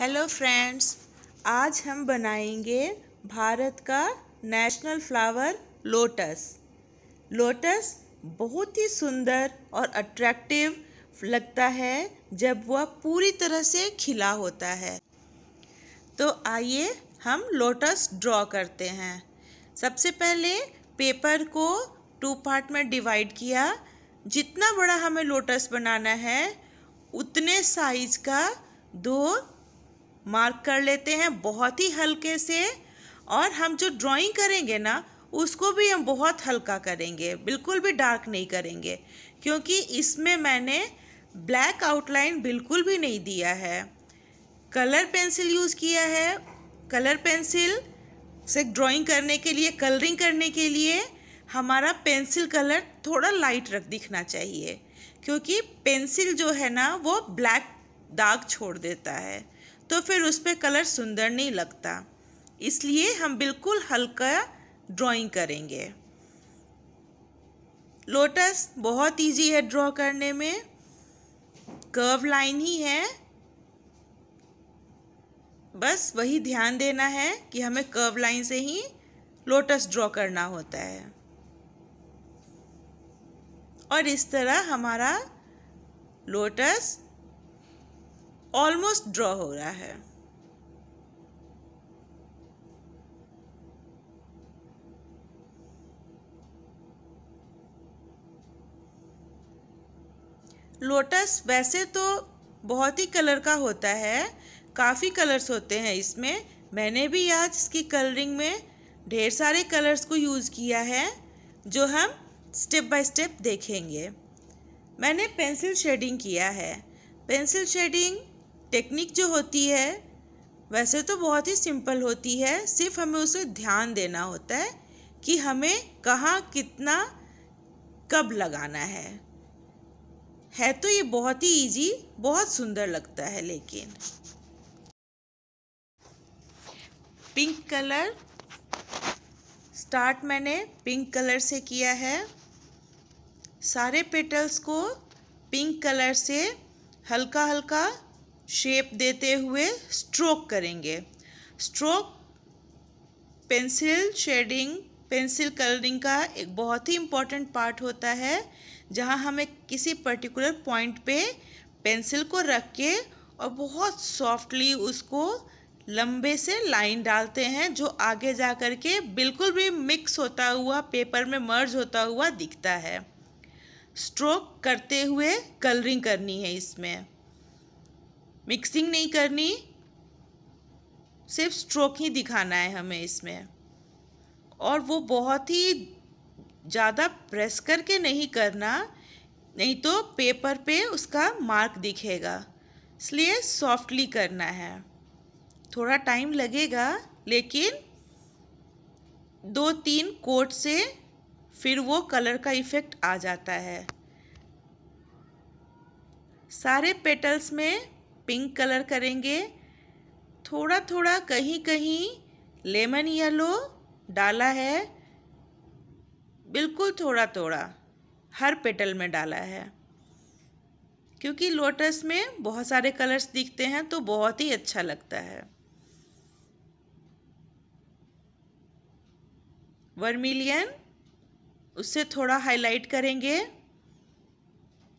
hello friends आज हम बनाएंगे भारत का नेशनल फ्लावर लोटस लोटस बहुत ही सुंदर और अट्रैक्टिव लगता है जब वह पूरी तरह से खिला होता है तो आइए हम लोटस ड्रॉ करते हैं सबसे पहले पेपर को टू पार्ट में डिवाइड किया जितना बड़ा हमें लोटस बनाना है उतने साइज का दो मार्क कर लेते हैं बहुत ही हल्के से और हम जो ड्राइंग करेंगे ना उसको भी हम बहुत हल्का करेंगे बिल्कुल भी डार्क नहीं करेंगे क्योंकि इसमें मैंने ब्लैक आउटलाइन बिल्कुल भी नहीं दिया है कलर पेंसिल यूज़ किया है कलर पेंसिल से ड्राइंग करने के लिए कलरिंग करने के लिए हमारा पेंसिल कलर थोड़ा लाइट रख दिखना चाहिए क्योंकि पेंसिल जो है ना वो ब्लैक दाग छोड़ देता है तो फिर उस पर कलर सुंदर नहीं लगता इसलिए हम बिल्कुल हल्का ड्राइंग करेंगे लोटस बहुत इजी है ड्रॉ करने में कर्व लाइन ही है बस वही ध्यान देना है कि हमें कर्व लाइन से ही लोटस ड्रॉ करना होता है और इस तरह हमारा लोटस ऑलमोस्ट ड्रॉ हो रहा है लोटस वैसे तो बहुत ही कलर का होता है काफ़ी कलर्स होते हैं इसमें मैंने भी आज इसकी कलरिंग में ढेर सारे कलर्स को यूज़ किया है जो हम स्टेप बाय स्टेप देखेंगे मैंने पेंसिल शेडिंग किया है पेंसिल शेडिंग टेक्निक जो होती है वैसे तो बहुत ही सिंपल होती है सिर्फ हमें उसे ध्यान देना होता है कि हमें कहाँ कितना कब लगाना है है तो ये बहुत ही इजी बहुत सुंदर लगता है लेकिन पिंक कलर स्टार्ट मैंने पिंक कलर से किया है सारे पेटल्स को पिंक कलर से हल्का हल्का शेप देते हुए स्ट्रोक करेंगे stroke pencil shading pencil colouring का एक बहुत ही इम्पॉर्टेंट पार्ट होता है जहाँ हमें किसी पर्टिकुलर पॉइंट पे पेंसिल को रख के और बहुत सॉफ्टली उसको लंबे से लाइन डालते हैं जो आगे जा कर के बिल्कुल भी मिक्स होता हुआ पेपर में मर्ज होता हुआ दिखता है स्ट्रोक करते हुए कलरिंग करनी है इसमें मिक्सिंग नहीं करनी सिर्फ स्ट्रोक ही दिखाना है हमें इसमें और वो बहुत ही ज़्यादा प्रेस करके नहीं करना नहीं तो पेपर पे उसका मार्क दिखेगा इसलिए सॉफ्टली करना है थोड़ा टाइम लगेगा लेकिन दो तीन कोट से फिर वो कलर का इफ़ेक्ट आ जाता है सारे पेटल्स में पिंक कलर करेंगे थोड़ा थोड़ा कहीं कहीं लेमन येलो डाला है बिल्कुल थोड़ा थोड़ा हर पेटल में डाला है क्योंकि लोटस में बहुत सारे कलर्स दिखते हैं तो बहुत ही अच्छा लगता है वर्मिलियन उससे थोड़ा हाईलाइट करेंगे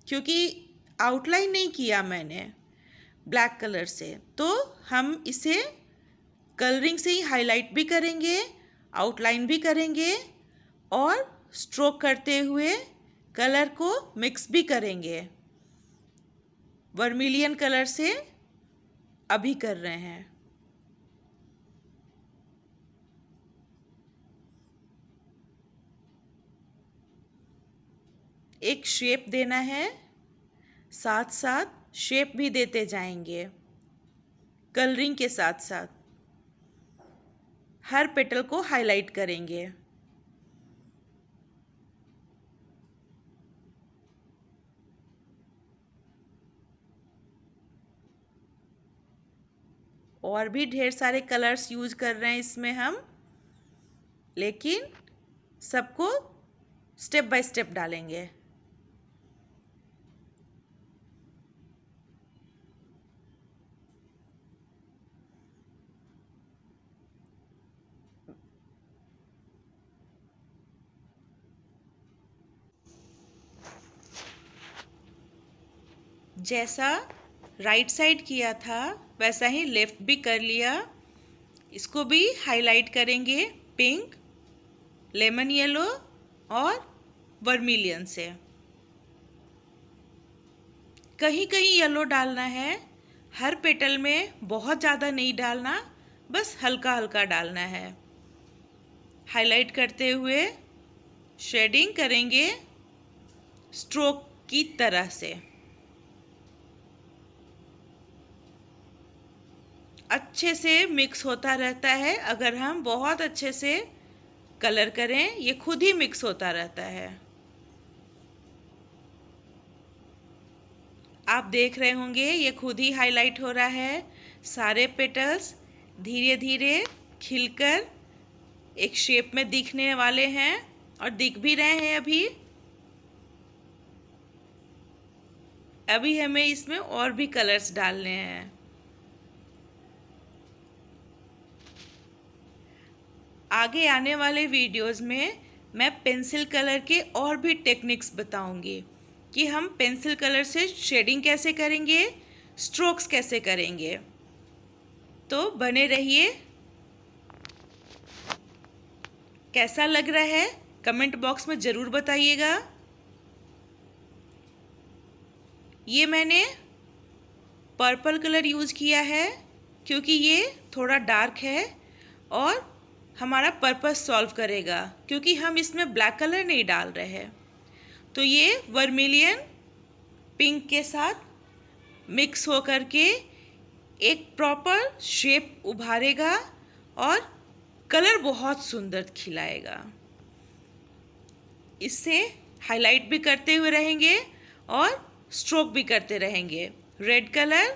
क्योंकि आउटलाइन नहीं किया मैंने ब्लैक कलर से तो हम इसे कलरिंग से ही हाईलाइट भी करेंगे आउटलाइन भी करेंगे और स्ट्रोक करते हुए कलर को मिक्स भी करेंगे वर्मिलियन कलर से अभी कर रहे हैं एक शेप देना है साथ साथ शेप भी देते जाएंगे कलरिंग के साथ साथ हर पेटल को हाईलाइट करेंगे और भी ढेर सारे कलर्स यूज कर रहे हैं इसमें हम लेकिन सबको स्टेप बाय स्टेप डालेंगे जैसा राइट साइड किया था वैसा ही लेफ़्ट भी कर लिया इसको भी हाईलाइट करेंगे पिंक लेमन येलो और वर्मिलियन से कहीं कहीं येलो डालना है हर पेटल में बहुत ज़्यादा नहीं डालना बस हल्का हल्का डालना है हाईलाइट करते हुए शेडिंग करेंगे स्ट्रोक की तरह से अच्छे से मिक्स होता रहता है अगर हम बहुत अच्छे से कलर करें ये खुद ही मिक्स होता रहता है आप देख रहे होंगे ये खुद ही हाईलाइट हो रहा है सारे पेटल्स धीरे धीरे खिलकर एक शेप में दिखने वाले हैं और दिख भी रहे हैं अभी अभी हमें इसमें और भी कलर्स डालने हैं आगे आने वाले वीडियोस में मैं पेंसिल कलर के और भी टेक्निक्स बताऊंगी कि हम पेंसिल कलर से शेडिंग कैसे करेंगे स्ट्रोक्स कैसे करेंगे तो बने रहिए कैसा लग रहा है कमेंट बॉक्स में ज़रूर बताइएगा ये मैंने पर्पल कलर यूज़ किया है क्योंकि ये थोड़ा डार्क है और हमारा पर्पस सॉल्व करेगा क्योंकि हम इसमें ब्लैक कलर नहीं डाल रहे हैं तो ये वर्मिलियन पिंक के साथ मिक्स हो कर के एक प्रॉपर शेप उभारेगा और कलर बहुत सुंदर खिलाएगा इससे हाईलाइट भी करते हुए रहेंगे और स्ट्रोक भी करते रहेंगे रेड कलर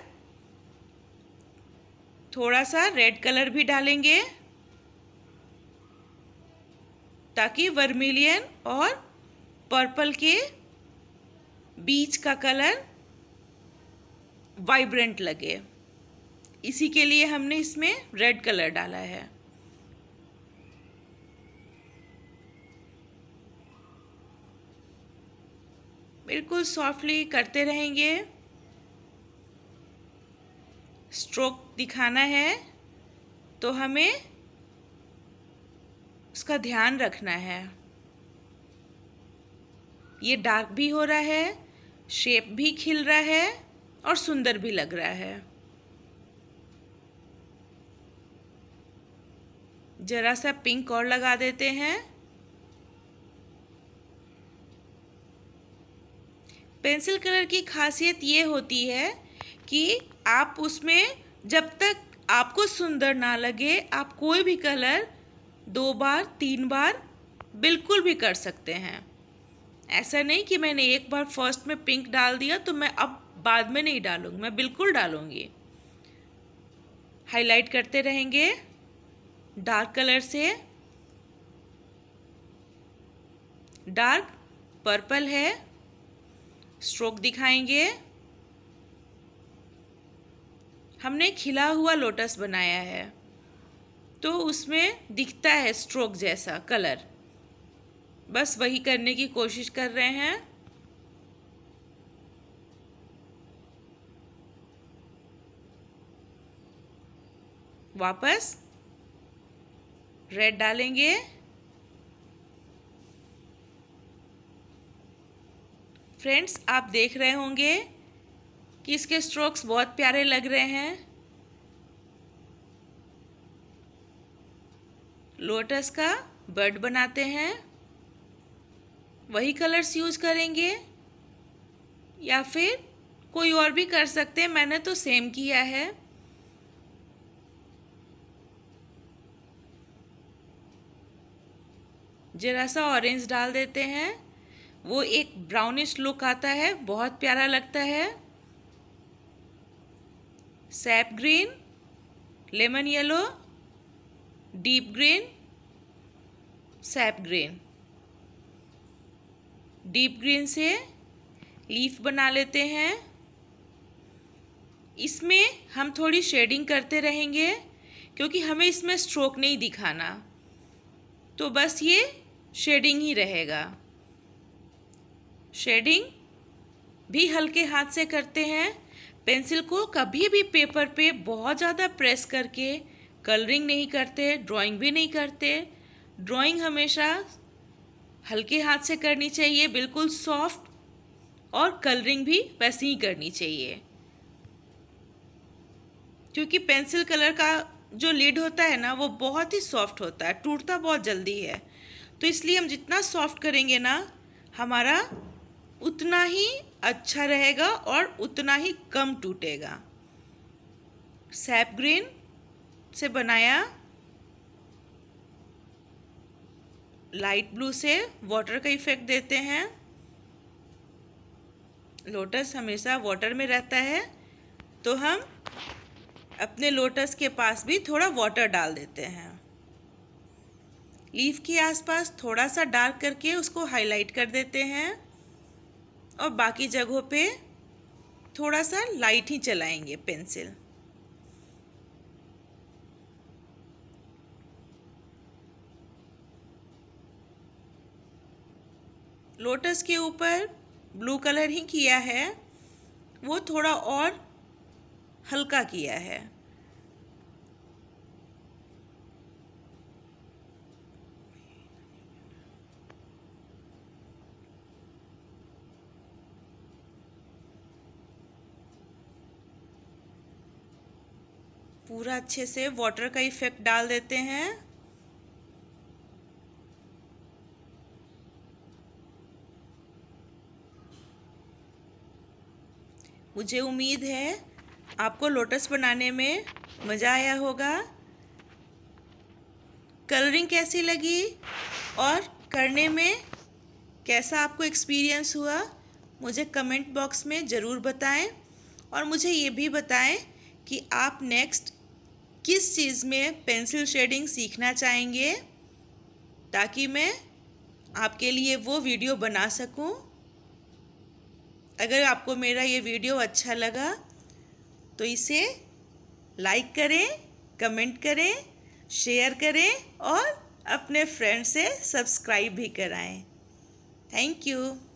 थोड़ा सा रेड कलर भी डालेंगे ताकि वर्मिलियन और पर्पल के बीच का कलर वाइब्रेंट लगे इसी के लिए हमने इसमें रेड कलर डाला है बिल्कुल सॉफ्टली करते रहेंगे स्ट्रोक दिखाना है तो हमें उसका ध्यान रखना है ये डार्क भी हो रहा है शेप भी खिल रहा है और सुंदर भी लग रहा है ज़रा सा पिंक और लगा देते हैं पेंसिल कलर की खासियत ये होती है कि आप उसमें जब तक आपको सुंदर ना लगे आप कोई भी कलर दो बार तीन बार बिल्कुल भी कर सकते हैं ऐसा नहीं कि मैंने एक बार फर्स्ट में पिंक डाल दिया तो मैं अब बाद में नहीं डालूंगी मैं बिल्कुल डालूंगी हाईलाइट करते रहेंगे डार्क कलर से डार्क पर्पल है स्ट्रोक दिखाएंगे हमने खिला हुआ लोटस बनाया है तो उसमें दिखता है स्ट्रोक जैसा कलर बस वही करने की कोशिश कर रहे हैं वापस रेड डालेंगे फ्रेंड्स आप देख रहे होंगे कि इसके स्ट्रोक्स बहुत प्यारे लग रहे हैं लोटस का बर्ड बनाते हैं वही कलर्स यूज करेंगे या फिर कोई और भी कर सकते हैं मैंने तो सेम किया है जरा सा ऑरेंज डाल देते हैं वो एक ब्राउनिश लुक आता है बहुत प्यारा लगता है sap green lemon yellow deep green sap green deep green से लीफ बना लेते हैं इसमें हम थोड़ी शेडिंग करते रहेंगे क्योंकि हमें इसमें स्ट्रोक नहीं दिखाना तो बस ये शेडिंग ही रहेगा शेडिंग भी हल्के हाथ से करते हैं पेंसिल को कभी भी पेपर पे बहुत ज़्यादा प्रेस करके कलरिंग नहीं करते ड्राइंग भी नहीं करते ड्राइंग हमेशा हल्के हाथ से करनी चाहिए बिल्कुल सॉफ्ट और कलरिंग भी वैसे ही करनी चाहिए क्योंकि पेंसिल कलर का जो लीड होता है ना वो बहुत ही सॉफ्ट होता है टूटता बहुत जल्दी है तो इसलिए हम जितना सॉफ्ट करेंगे ना हमारा उतना ही अच्छा रहेगा और उतना ही कम टूटेगा सैप ग्रीन से बनाया लाइट ब्लू से वाटर का इफेक्ट देते हैं लोटस हमेशा वाटर में रहता है तो हम अपने लोटस के पास भी थोड़ा वाटर डाल देते हैं लीफ के आसपास थोड़ा सा डार्क करके उसको हाईलाइट कर देते हैं और बाकी जगहों पे थोड़ा सा लाइट ही चलाएंगे पेंसिल लोटस के ऊपर ब्लू कलर ही किया है वो थोड़ा और हल्का किया है पूरा अच्छे से वाटर का इफ़ेक्ट डाल देते हैं मुझे उम्मीद है आपको लोटस बनाने में मज़ा आया होगा कलरिंग कैसी लगी और करने में कैसा आपको एक्सपीरियंस हुआ मुझे कमेंट बॉक्स में ज़रूर बताएं और मुझे ये भी बताएं कि आप नेक्स्ट किस चीज़ में पेंसिल शेडिंग सीखना चाहेंगे ताकि मैं आपके लिए वो वीडियो बना सकूं अगर आपको मेरा ये वीडियो अच्छा लगा तो इसे लाइक करें कमेंट करें शेयर करें और अपने फ्रेंड से सब्सक्राइब भी कराएं थैंक यू